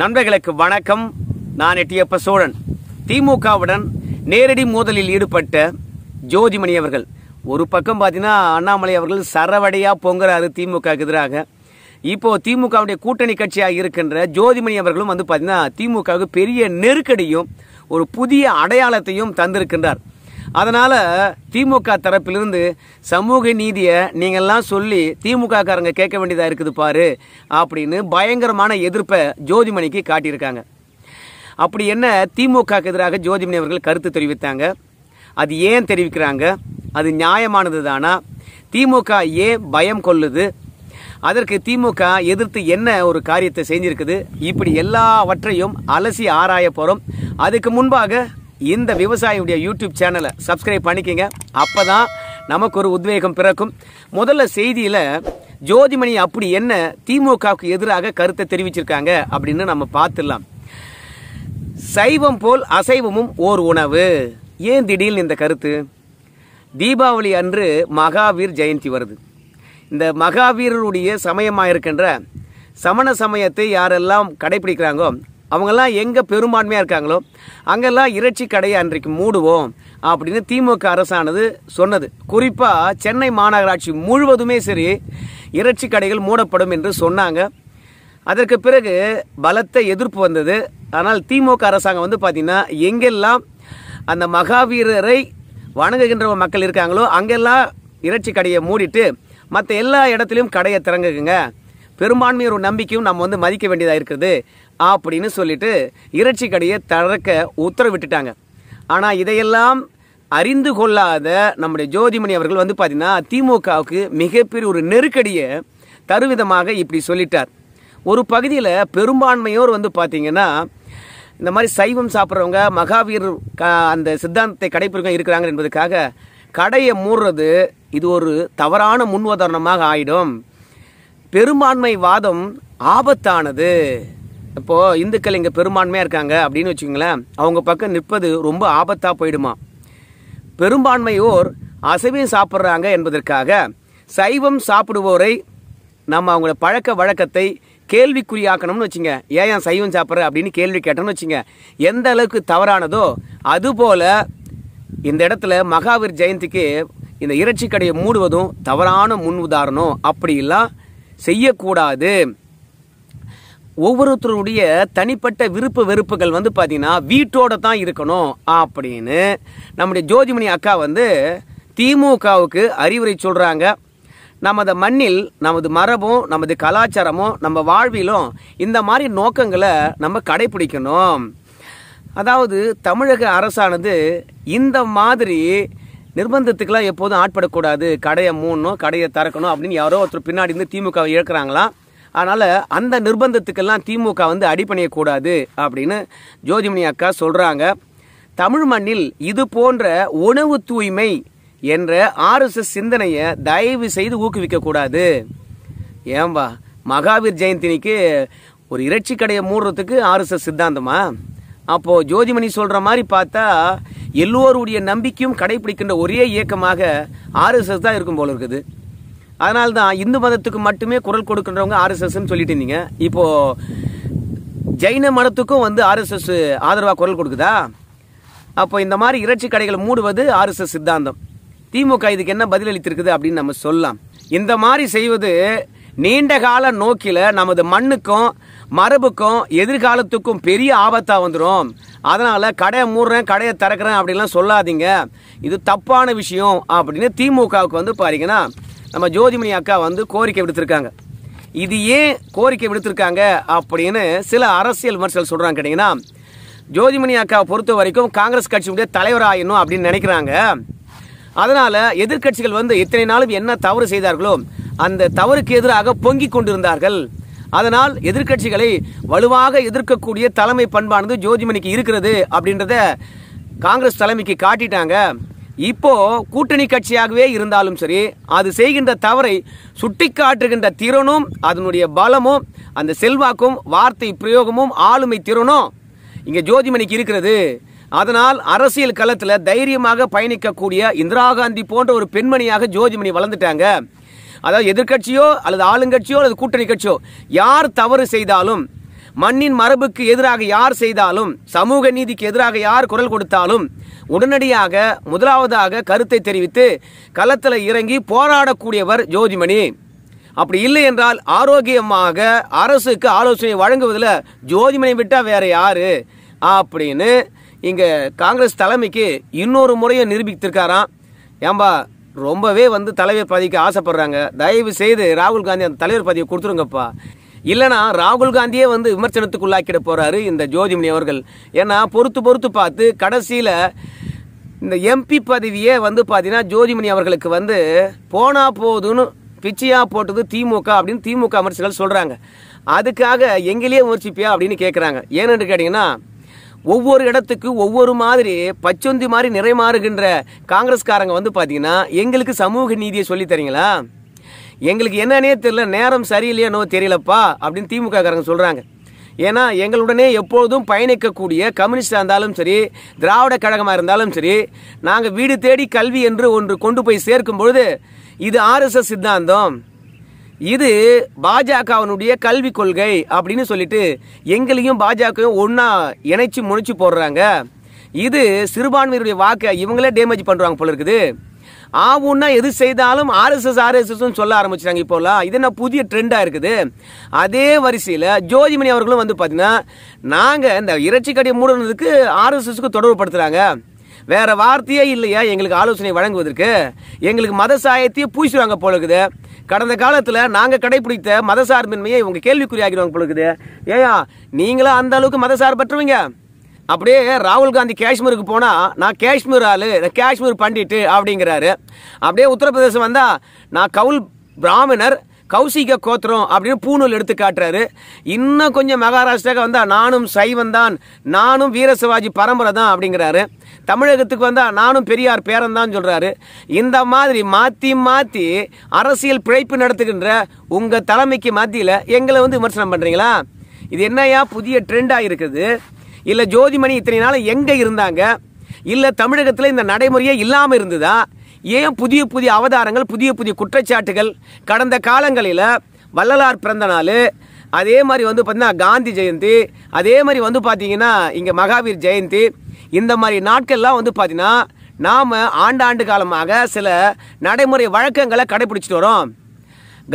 நண்பர்களுக்கு வணக்கம் நான் எட்டியப்ப சோழன் திமுகவுடன் நேரடி மோதலில் ஈடுபட்ட ஜோதிமணி அவர்கள் ஒரு பக்கம் பார்த்தீங்கன்னா அண்ணாமலை அவர்கள் சரவடையாக பொங்குறாரு திமுக எதிராக இப்போ திமுகவுடைய கூட்டணி கட்சியாக இருக்கின்ற ஜோதிமணி அவர்களும் வந்து பார்த்தீங்கன்னா திமுகவுக்கு பெரிய நெருக்கடியும் ஒரு புதிய அடையாளத்தையும் தந்திருக்கின்றார் அதனால் திமுக தரப்பிலிருந்து சமூக நீதியை நீங்கள்லாம் சொல்லி திமுக காரங்க கேட்க வேண்டியதாக இருக்குது பாரு அப்படின்னு பயங்கரமான எதிர்ப்பை ஜோதிமணிக்கு காட்டியிருக்காங்க அப்படி என்ன திமுகக்கு எதிராக ஜோதிமணி அவர்கள் கருத்து தெரிவித்தாங்க அது ஏன் தெரிவிக்கிறாங்க அது நியாயமானது தானா திமுக ஏன் பயம் கொள்ளுது அதற்கு திமுக எதிர்த்து என்ன ஒரு காரியத்தை செஞ்சிருக்குது இப்படி எல்லாவற்றையும் அலசி ஆராய போகிறோம் அதுக்கு முன்பாக இந்த விவசாயியுடைய யூடியூப் சேனலை சப்ஸ்கிரைப் பண்ணிக்கோங்க அப்போ தான் நமக்கு ஒரு உத்வேகம் பிறக்கும் முதல்ல செய்தியில் ஜோதிமணி அப்படி என்ன திமுகவுக்கு எதிராக கருத்தை தெரிவிச்சிருக்காங்க அப்படின்னு நம்ம பார்த்துடலாம் சைவம் போல் அசைவமும் ஓர் உணவு ஏன் திடீர்னு இந்த கருத்து தீபாவளி அன்று மகாவீர் ஜெயந்தி வருது இந்த மகாவீரருடைய சமயமாக இருக்கின்ற சமண சமயத்தை யாரெல்லாம் கடைபிடிக்கிறாங்கோ அவங்கெல்லாம் எங்கே பெரும்பான்மையாக இருக்காங்களோ அங்கெல்லாம் இறைச்சி கடையை அன்றைக்கு மூடுவோம் அப்படின்னு திமுக அரசானது சொன்னது குறிப்பாக சென்னை மாநகராட்சி முழுவதுமே சரி இறைச்சி கடைகள் மூடப்படும் என்று சொன்னாங்க அதற்கு பிறகு பலத்த எதிர்ப்பு வந்தது ஆனால் திமுக அரசாங்கம் வந்து பார்த்திங்கன்னா எங்கெல்லாம் அந்த மகாவீரரை வணங்குகின்ற மக்கள் இருக்காங்களோ அங்கெல்லாம் இறைச்சி கடையை மூடிட்டு மற்ற எல்லா இடத்துலையும் கடையை திறங்குங்க பெரும்பான்மையோட நம்பிக்கையும் நம்ம வந்து மதிக்க வேண்டியதாக இருக்குது அப்படின்னு சொல்லிட்டு இறைச்சி கடையை திறக்க உத்தரவிட்டுட்டாங்க ஆனால் இதையெல்லாம் அறிந்து கொள்ளாத நம்முடைய ஜோதிமணி அவர்கள் வந்து பார்த்தீங்கன்னா திமுகவுக்கு மிகப்பெரிய ஒரு நெருக்கடியை தருவிதமாக இப்படி சொல்லிட்டார் ஒரு பகுதியில் பெரும்பான்மையோர் வந்து பார்த்தீங்கன்னா இந்த மாதிரி சைவம் சாப்பிட்றவங்க மகாவீர் அந்த சித்தாந்தத்தை கடைப்பிடிக்க இருக்கிறாங்க என்பதுக்காக கடையை மூடுறது இது ஒரு தவறான முன் உதாரணமாக ஆயிடும் பெரும்பான்மை வாதம் ஆபத்தானது இப்போது இந்துக்கள் இங்கே பெரும்பான்மையாக இருக்காங்க அப்படின்னு வச்சுக்கோங்களேன் அவங்க பக்கம் நிற்பது ரொம்ப ஆபத்தாக போயிடுமா பெரும்பான்மையோர் அசைவம் சாப்பிட்றாங்க என்பதற்காக சைவம் சாப்பிடுவோரை நம்ம அவங்கள பழக்க வழக்கத்தை கேள்விக்குறியாக்கணும்னு வச்சுங்க ஏன் சைவம் சாப்பிட்ற அப்படின்னு கேள்வி கேட்டோம்னு வச்சுங்க எந்த அளவுக்கு தவறானதோ அதுபோல் இந்த இடத்துல மகாவீர் ஜெயந்திக்கு இந்த இறைச்சி கடையை மூடுவதும் தவறான முன் உதாரணம் அப்படிலாம் செய்யக்கூடாது ஒவ்வொருத்தருடைய தனிப்பட்ட விருப்ப வெறுப்புகள் வந்து பார்த்தீங்கன்னா வீட்டோட தான் இருக்கணும் அப்படின்னு நம்முடைய ஜோதிமணி அக்கா வந்து திமுகவுக்கு அறிவுரை சொல்கிறாங்க நமது மண்ணில் நமது மரபும் நமது கலாச்சாரமும் நம்ம வாழ்விலும் இந்த மாதிரி நோக்கங்களை நம்ம கடைபிடிக்கணும் அதாவது தமிழக அரசானது இந்த மாதிரி நிர்பந்தத்துக்கெல்லாம் எப்போதும் ஆட்படக்கூடாது கடையை மூணும் கடையை திறக்கணும் அப்படின்னு யாரோ ஒருத்தர் பின்னாடி இருந்து திமுகவை இழக்கிறாங்களாம் அதனால் அந்த நிர்பந்தத்துக்கெல்லாம் திமுக வந்து அடிப்பணியக்கூடாது அப்படின்னு ஜோதிமணி அக்கா சொல்கிறாங்க தமிழ் மண்ணில் இது போன்ற உணவு தூய்மை என்ற ஆர்எஸ்எஸ் சிந்தனையை தயவு செய்து ஊக்குவிக்கக்கூடாது ஏம்பா மகாவீர் ஜெயந்தினிக்கு ஒரு இறைச்சி கடையை மூடுறதுக்கு ஆர்எஸ்எஸ் சித்தாந்தமா அப்போது ஜோதிமணி சொல்கிற மாதிரி பார்த்தா எல்லோருடைய நம்பிக்கையும் கடைபிடிக்கின்ற ஒரே இயக்கமாக ஆர்எஸ்எஸ் தான் இருக்கும் போல இருக்குது அதனால தான் இந்து மதத்துக்கு மட்டுமே குரல் கொடுக்கின்றவங்க ஆர்எஸ்எஸ்ன்னு சொல்லிட்டு இருந்தீங்க இப்போது ஜெயின மதத்துக்கும் வந்து ஆர்எஸ்எஸ் ஆதரவாக குரல் கொடுக்குதா அப்போ இந்த மாதிரி இறைச்சி கடைகளை மூடுவது ஆர்எஸ்எஸ் சித்தாந்தம் திமுக இதுக்கு என்ன பதிலளித்திருக்குது அப்படின்னு நம்ம சொல்லலாம் இந்த மாதிரி செய்வது நீண்ட கால நோக்கில் நமது மண்ணுக்கும் மரபுக்கும் எதிர்காலத்துக்கும் பெரிய ஆபத்தாக வந்துடும் அதனால் கடையை மூடுறேன் கடையை திறக்கிறேன் அப்படின்லாம் சொல்லாதீங்க இது தப்பான விஷயம் அப்படின்னு திமுகவுக்கு வந்து பாருங்கன்னா நம்ம ஜோதிமணி அக்கா வந்து கோரிக்கை விடுத்திருக்காங்க இது ஏன் கோரிக்கை விடுத்திருக்காங்க அப்படின்னு சில அரசியல் விமர்சனம் சொல்கிறாங்க கேட்டிங்கன்னா ஜோதிமணி அக்காவை பொறுத்த வரைக்கும் காங்கிரஸ் கட்சியுடைய தலைவராகணும் அப்படின்னு நினைக்கிறாங்க அதனால் எதிர்கட்சிகள் வந்து இத்தனை நாளும் என்ன தவறு செய்தார்களோ அந்த தவறுக்கு எதிராக பொங்கி கொண்டிருந்தார்கள் அதனால் எதிர்கட்சிகளை வலுவாக எதிர்க்கக்கூடிய தலைமை பண்பானது ஜோதிமணிக்கு இருக்கிறது அப்படின்றத காங்கிரஸ் தலைமைக்கு காட்டிட்டாங்க இப்போ கூட்டணி கட்சியாகவே இருந்தாலும் சரி அது செய்கின்ற தவறை சுட்டி காட்டுகின்ற திறனும் அதனுடைய பலமும் அந்த செல்வாக்கும் வார்த்தை பிரயோகமும் ஆளுமை திறனும் இங்கே ஜோதிமணிக்கு இருக்கிறது அதனால் அரசியல் களத்தில் தைரியமாக பயணிக்கக்கூடிய இந்திரா காந்தி போன்ற ஒரு பெண்மணியாக ஜோதிமணி வளர்ந்துட்டாங்க அதாவது எதிர்கட்சியோ அல்லது ஆளுங்கட்சியோ அல்லது கூட்டணி கட்சியோ யார் தவறு செய்தாலும் மண்ணின் மரபுக்கு எதிராக யார் செய்தாலும் சமூக நீதிக்கு எதிராக யார் குரல் கொடுத்தாலும் உடனடியாக முதலாவதாக கருத்தை தெரிவித்து களத்தில் இறங்கி போராடக்கூடியவர் ஜோதிமணி அப்படி இல்லை என்றால் ஆரோக்கியமாக அரசுக்கு ஆலோசனை வழங்குவதில் ஜோதிமணி விட்டால் வேற யாரு அப்படின்னு இங்கே காங்கிரஸ் தலைமைக்கு இன்னொரு முறையும் நிரூபித்திருக்காராம் ஏம்பா ரொம்பவே வந்து தலைவர் பதவிக்கு ஆசைப்படுறாங்க தயவு செய்து ராகுல் காந்தி அந்த தலைவர் பதவியை கொடுத்துருங்கப்பா இல்லைனா ராகுல் காந்தியே வந்து விமர்சனத்துக்குள்ளாக்கிட போறாரு இந்த ஜோதிமணி அவர்கள் ஏன்னா பொறுத்து பொறுத்து பார்த்து கடைசியில் இந்த எம்பி பதவியே வந்து பார்த்தீங்கன்னா ஜோதிமணி அவர்களுக்கு வந்து போனா போதுன்னு பிச்சையாக போட்டது திமுக அப்படின்னு திமுக அமைச்சர்கள் சொல்கிறாங்க அதுக்காக எங்கேயே விமர்சிப்பியா அப்படின்னு கேட்குறாங்க ஏன்னு கேட்டிங்கன்னா ஒவ்வொரு இடத்துக்கு ஒவ்வொரு மாதிரி பச்சொந்தி மாதிரி நிறைமாறுகின்ற காங்கிரஸ்காரங்க வந்து பார்த்தீங்கன்னா எங்களுக்கு சமூக நீதியை சொல்லித்தரீங்களா தரீங்களா எங்களுக்கு என்னன்னே தெரியல நேரம் சரியில்லையானோ தெரியலப்பா அப்படின்னு திமுககாரங்க சொல்கிறாங்க ஏன்னா எங்களுடனே எப்போதும் பயணிக்கக்கூடிய கம்யூனிஸ்டாக இருந்தாலும் சரி திராவிட கழகமாக இருந்தாலும் சரி நாங்கள் வீடு தேடி கல்வி என்று ஒன்று கொண்டு போய் சேர்க்கும் பொழுது இது ஆர்எஸ்எஸ் சித்தாந்தம் இது பாஜகவனுடைய கல்வி கொள்கை அப்படின்னு சொல்லிட்டு எங்களையும் பாஜகவும் ஒன்றா இணைச்சி முணிச்சு போடுறாங்க இது சிறுபான்மையினுடைய வாக்கை இவங்களே டேமேஜ் பண்ணுறாங்க போல இருக்குது ஆவுன்னா எது செய்தாலும் ஆர்எஸ்எஸ் ஆர்எஸ்எஸ்னு சொல்ல ஆரம்பிச்சிட்டாங்க இப்போலாம் இது என்ன புதிய ட்ரெண்டாக இருக்குது அதே வரிசையில் ஜோதிமணி அவர்களும் வந்து பார்த்தீங்கன்னா நாங்கள் இந்த இறைச்சி கடையை மூடுனதுக்கு ஆர்எஸ்எஸ்க்கு படுத்துகிறாங்க வேற வார்த்தையே இல்லையா எங்களுக்கு ஆலோசனை வழங்குவதற்கு எங்களுக்கு மத சாயத்தையே பூசிடுவாங்க போல இருக்குது கடந்த காலத்தில் நாங்கள் கடைபிடித்த மதசார்பின்மையை இவங்க கேள்விக்குறியாகிடுவாங்க போல இருக்குது ஏயா நீங்களும் அந்த அளவுக்கு மதசார்பற்றவங்க அப்படியே ராகுல் காந்தி காஷ்மீருக்கு போனால் நான் காஷ்மீர் ஆள் நான் காஷ்மீர் பண்டிட்டு அப்படிங்கிறாரு அப்படியே உத்தரப்பிரதேசம் வந்தால் நான் கவுல் பிராமணர் கௌசிக கோத்திரம் அப்படின்னு பூணூல் எடுத்து காட்டுறாரு இன்னும் கொஞ்சம் மகாராஷ்டிராவுக்கு வந்தால் நானும் சைவன் தான் நானும் வீரசிவாஜி பரம்பரை தான் அப்படிங்கிறாரு தமிழகத்துக்கு வந்தால் நானும் பெரியார் பேரன் தான் சொல்கிறாரு இந்த மாதிரி மாற்றி மாற்றி அரசியல் பிழைப்பு நடத்துகின்ற உங்கள் தலைமைக்கு மத்தியில் எங்களை வந்து விமர்சனம் பண்ணுறீங்களா இது என்னையா புதிய ட்ரெண்டாக இருக்குது இல்லை ஜோதிமணி இத்தனை நாள் எங்கே இருந்தாங்க இல்லை தமிழகத்தில் இந்த நடைமுறையே இல்லாமல் இருந்ததா ஏன் புதிய புதிய அவதாரங்கள் புதிய புதிய குற்றச்சாட்டுகள் கடந்த காலங்களில் வள்ளலார் பிறந்த நாள் அதே மாதிரி வந்து பார்த்திங்கன்னா காந்தி ஜெயந்தி அதே மாதிரி வந்து பார்த்திங்கன்னா இங்கே மகாவீர் ஜெயந்தி இந்த மாதிரி நாட்கள்லாம் வந்து பார்த்திங்கன்னா நாம் ஆண்டாண்டு காலமாக சில நடைமுறை வழக்கங்களை கடைபிடிச்சிட்டு வரோம்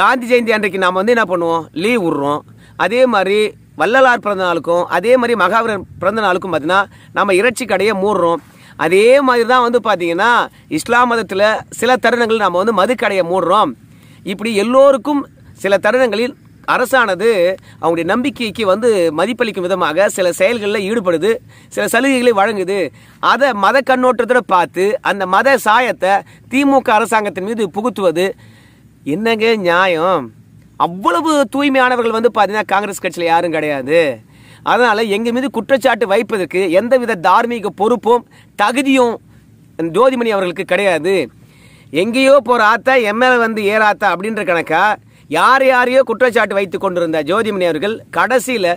காந்தி ஜெயந்தி அன்றைக்கு நாம் வந்து என்ன பண்ணுவோம் லீவ் விட்றோம் அதே மாதிரி வள்ளலார் பிறந்த நாளுக்கும் அதே மாதிரி மகாவீரர் பிறந்த நாளுக்கும் பார்த்தீங்கன்னா நம்ம இறைச்சி கடையை மூடுறோம் அதே மாதிரி தான் வந்து பார்த்தீங்கன்னா இஸ்லாம் மதத்தில் சில தருணங்கள் நம்ம வந்து மதுக்கடையை மூடுறோம் இப்படி எல்லோருக்கும் சில தருணங்களில் அரசானது அவங்களுடைய நம்பிக்கைக்கு வந்து மதிப்பளிக்கும் விதமாக சில செயல்களில் ஈடுபடுது சில சலுகைகளை வழங்குது அதை மத கண்ணோட்டத்தோடு பார்த்து அந்த மத சாயத்தை திமுக அரசாங்கத்தின் மீது புகுத்துவது என்னங்க நியாயம் அவ்வளவு தூய்மையானவர்கள் வந்து பார்த்தீங்கன்னா காங்கிரஸ் கட்சியில் யாரும் கிடையாது அதனால் எங்கள் மீது குற்றச்சாட்டு வைப்பதற்கு எந்தவித தார்மீக பொறுப்பும் தகுதியும் ஜோதிமணி அவர்களுக்கு கிடையாது எங்கேயோ போகிற ஆத்தா எம்எல்ஏ வந்து ஏறாத்தா அப்படின்ற கணக்கா யார் யாரையோ குற்றச்சாட்டு வைத்து கொண்டிருந்த ஜோதிமணி அவர்கள் கடைசியில்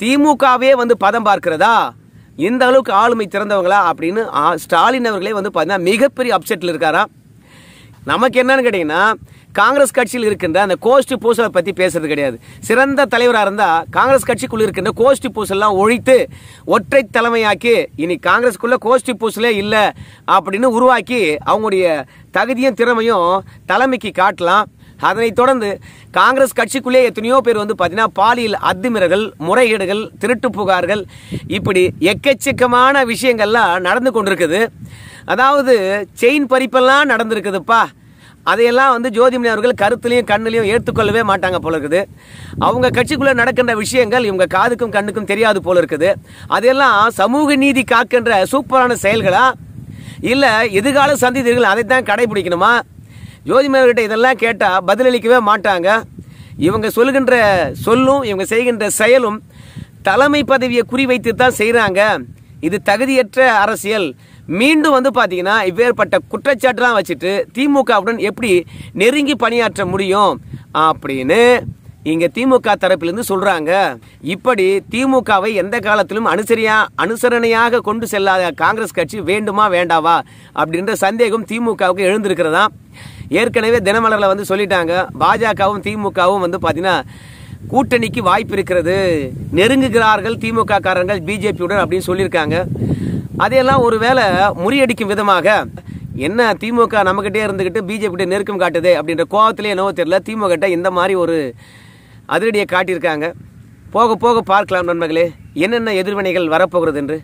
திமுகவே வந்து பதம் பார்க்கிறதா இந்த அளவுக்கு ஆளுமை திறந்தவங்களா அப்படின்னு ஸ்டாலின் அவர்களே வந்து பார்த்தீங்கன்னா மிகப்பெரிய அப்செட்டில் இருக்காராம் நமக்கு என்னன்னு கேட்டிங்கன்னா காங்கிரஸ் கட்சியில் இருக்கின்ற அந்த கோஷ்டி பூசலை பற்றி பேசுறது கிடையாது சிறந்த தலைவராக இருந்தால் காங்கிரஸ் கட்சிக்குள்ளே இருக்கின்ற கோஷ்டி பூசலாம் ஒழித்து ஒற்றை தலைமையாக்கி இனி காங்கிரஸுக்குள்ளே கோஷ்டி பூசலே இல்லை அப்படின்னு உருவாக்கி அவங்களுடைய தகுதியும் திறமையும் தலைமைக்கு காட்டலாம் அதனைத் தொடர்ந்து காங்கிரஸ் கட்சிக்குள்ளே எத்தனையோ பேர் வந்து பார்த்தீங்கன்னா பாலியல் அத்துமீறல்கள் முறைகேடுகள் திருட்டு புகார்கள் இப்படி எக்கச்சக்கமான விஷயங்கள்லாம் நடந்து கொண்டிருக்குது அதாவது செயின் பறிப்பெல்லாம் நடந்திருக்குதுப்பா அதையெல்லாம் வந்து ஜோதிமணி அவர்கள் கருத்துலையும் கண்ணிலையும் ஏற்றுக்கொள்ளவே மாட்டாங்க போல இருக்குது அவங்க கட்சிக்குள்ளே நடக்கின்ற விஷயங்கள் இவங்க காதுக்கும் கண்ணுக்கும் தெரியாது போல இருக்குது அதையெல்லாம் சமூக நீதி காக்கின்ற சூப்பரான செயல்களா இல்லை எதிர்கால சந்தித்தீர்கள் அதைத்தான் கடைபிடிக்கணுமா ஜோதிமாவர்கிட்ட இதெல்லாம் கேட்டால் பதிலளிக்கவே மாட்டாங்க இவங்க சொல்கின்ற சொல்லும் இவங்க செய்கின்ற செயலும் தலைமை பதவியை குறிவைத்து தான் செய்கிறாங்க இது தகுதியற்ற அரசியல் மீண்டும் வந்து பார்த்தீங்கன்னா இவ்வேறுபட்ட குற்றச்சாட்டுலாம் வச்சுட்டு திமுகவுடன் எப்படி நெருங்கி பணியாற்ற முடியும் அப்படின்னு இங்கே திமுக தரப்பிலிருந்து சொல்கிறாங்க இப்படி திமுகவை எந்த காலத்திலும் அனுசரியா அனுசரணையாக கொண்டு செல்லாத காங்கிரஸ் கட்சி வேண்டுமா வேண்டாவா அப்படின்ற சந்தேகம் திமுகவுக்கு எழுந்திருக்கிறதா ஏற்கனவே தினமலரில் வந்து சொல்லிட்டாங்க பாஜகவும் திமுகவும் வந்து பார்த்தீங்கன்னா கூட்டணிக்கு வாய்ப்பு இருக்கிறது நெருங்குகிறார்கள் திமுக காரர்கள் பிஜேபியுடன் அப்படின்னு சொல்லியிருக்காங்க அதையெல்லாம் ஒருவேளை முறியடிக்கும் விதமாக என்ன திமுக நம்மகிட்டே இருந்துக்கிட்டு பிஜேபி நெருக்கம் காட்டுது அப்படின்ற கோபத்திலே என்னவோ தெரியல திமுக கிட்ட இந்த மாதிரி ஒரு அதிரடியை காட்டியிருக்காங்க போக போக பார்க்கலாம் நண்பர்களே என்னென்ன எதிர்வினைகள் வரப்போகிறது என்று